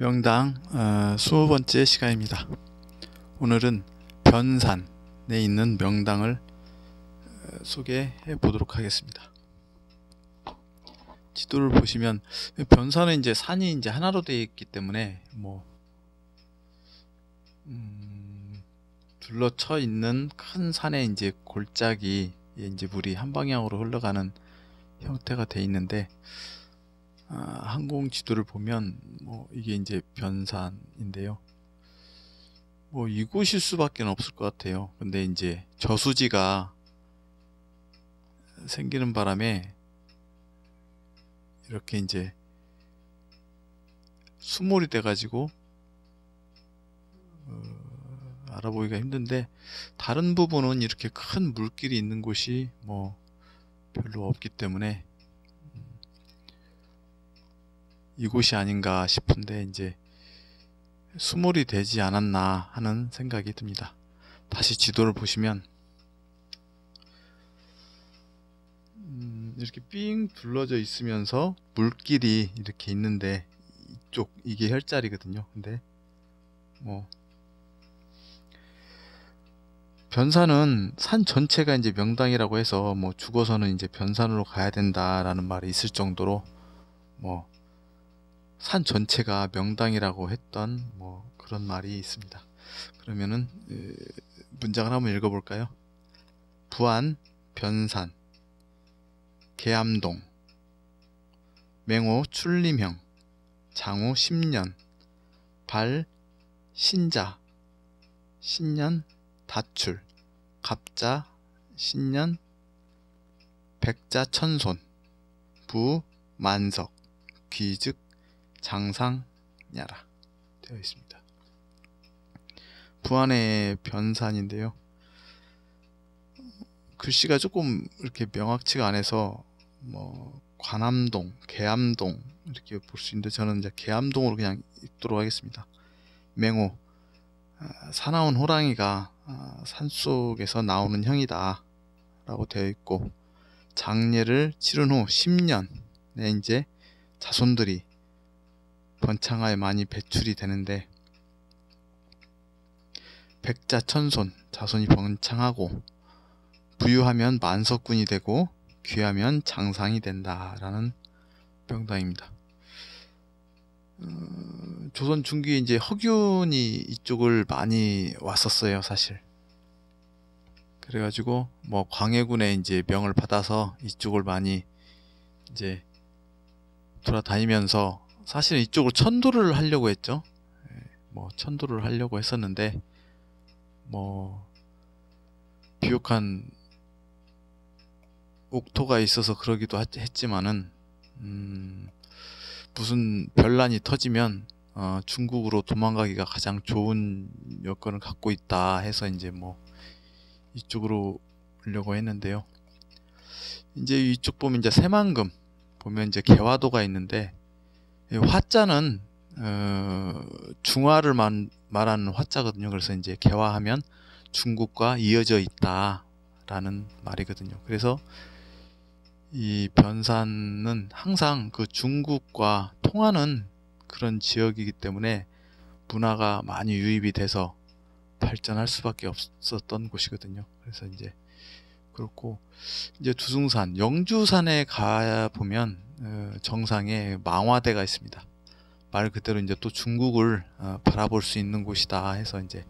명당 어, 20번째 시간입니다. 오늘은 변산에 있는 명당을 어, 소개해 보도록 하겠습니다. 지도를 보시면 변산은 이제 산이 이제 하나로 되어 있기 때문에 뭐 음, 둘러쳐 있는 큰산에 이제 골짜기 이제 물이 한 방향으로 흘러가는 형태가 되어 있는데 아, 항공 지도를 보면 뭐 이게 이제 변산인데요. 뭐 이곳일 수밖에 없을 것 같아요. 근데 이제 저수지가 생기는 바람에 이렇게 이제 수몰이 돼가지고 어, 알아보기가 힘든데 다른 부분은 이렇게 큰 물길이 있는 곳이 뭐 별로 없기 때문에 이곳이 아닌가 싶은데 이제 수몰이 되지 않았나 하는 생각이 듭니다. 다시 지도를 보시면 음, 이렇게 삥 둘러져 있으면서 물길이 이렇게 있는데 이쪽 이게 혈자리거든요. 근데 뭐 변산은 산 전체가 이제 명당이라고 해서 뭐 죽어서는 이제 변산으로 가야 된다라는 말이 있을 정도로 뭐산 전체가 명당이라고 했던 뭐 그런 말이 있습니다. 그러면은 문장을 한번 읽어볼까요? 부안, 변산, 계암동, 맹호 출림형, 장호 10년, 발, 신자, 신년, 다출, 갑자, 신년, 백자, 천손, 부, 만석, 귀즉, 장상냐라 되어 있습니다. 부안의 변산인데요. 글씨가 조금 이렇게 명확치가 않아서 뭐 관암동, 계암동 이렇게 볼 수 있는데 저는 이제 계암동으로 그냥 읽도록 하겠습니다. 맹호 아, 사나운 호랑이가 아, 산속에서 나오는 형이다 라고 되어 있고 장례를 치른 후 10년에 이제 자손들이 번창하에 많이 배출이 되는데 백자 천손 자손이 번창하고 부유하면 만석군이 되고 귀하면 장상이 된다라는 병당입니다. 음, 어, 조선 중기에 이제 허균이 이쪽을 많이 왔었어요, 사실. 그래가지고 뭐 광해군의 이제 명을 받아서 이쪽을 많이 이제 돌아다니면서 사실은 이쪽으로 천도를 하려고 했죠. 예, 뭐 천도를 하려고 했었는데 뭐 비옥한 옥토가 있어서 그러기도 했지만은 음 무슨 별난이 터지면 어 중국으로 도망가기가 가장 좋은 여건을 갖고 있다 해서 이제 뭐 이쪽으로 오려고 했는데요. 이제 이쪽 보면 이제 새만금 보면 이제 개화도가 있는데 예, 화자는 어, 중화를 말, 말하는 화자거든요. 그래서 이제 개화하면 중국과 이어져 있다라는 말이거든요. 그래서 이 변산은 항상 그 중국과 통하는 그런 지역이기 때문에 문화가 많이 유입이 돼서 발전할 수밖에 없었던 곳이거든요. 그래서 이제 그렇고 이제 두승산, 영주산에 가 보면 어, 정상에 망화대가 있습니다. 말 그대로 이제 또 중국을 어, 바라볼 수 있는 곳이다 해서 이제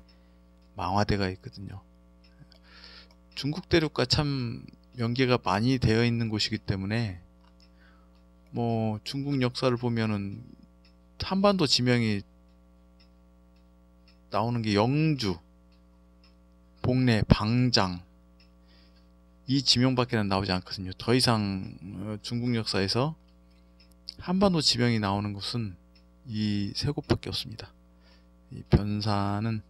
망화대가 있거든요. 중국 대륙과 참 연계가 많이 되어 있는 곳이기 때문에 뭐 중국 역사를 보면은 한반도 지명이 나오는 게 영주, 복내, 방장, 이 지명밖에는 나오지 않거든요. 더 이상 어, 중국 역사에서 한반도 지명이 나오는 곳은 이 세 곳밖에 없습니다. 이 변산은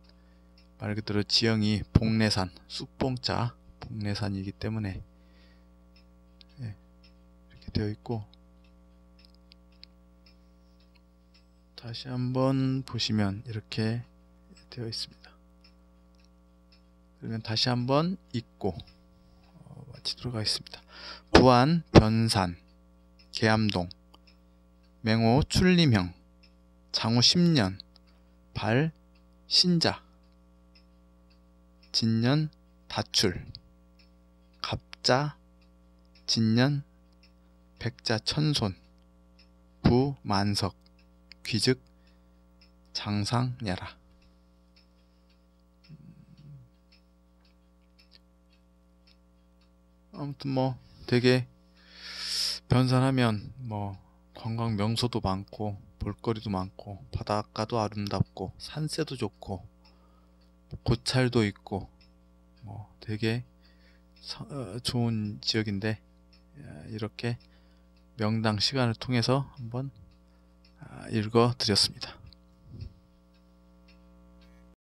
말 그대로 지형이 복내산 쑥봉자 복내산이기 때문에 예, 이렇게 되어 있고 다시 한번 보시면 이렇게 되어 있습니다. 그러면 다시 한번 읽고 치도록 하겠습니다. 부안, 변산, 계암동, 맹호, 출림형, 장호 10년, 발, 신자, 진년, 다출, 갑자, 진년, 백자, 천손, 부, 만석, 귀즉, 장상, 야라. 아무튼 뭐 되게 변산하면 뭐 관광 명소도 많고 볼거리도 많고 바닷가도 아름답고 산세도 좋고 뭐 고찰도 있고 뭐 되게 어, 좋은 지역인데 이렇게 명당 시간을 통해서 한번 아, 읽어 드렸습니다.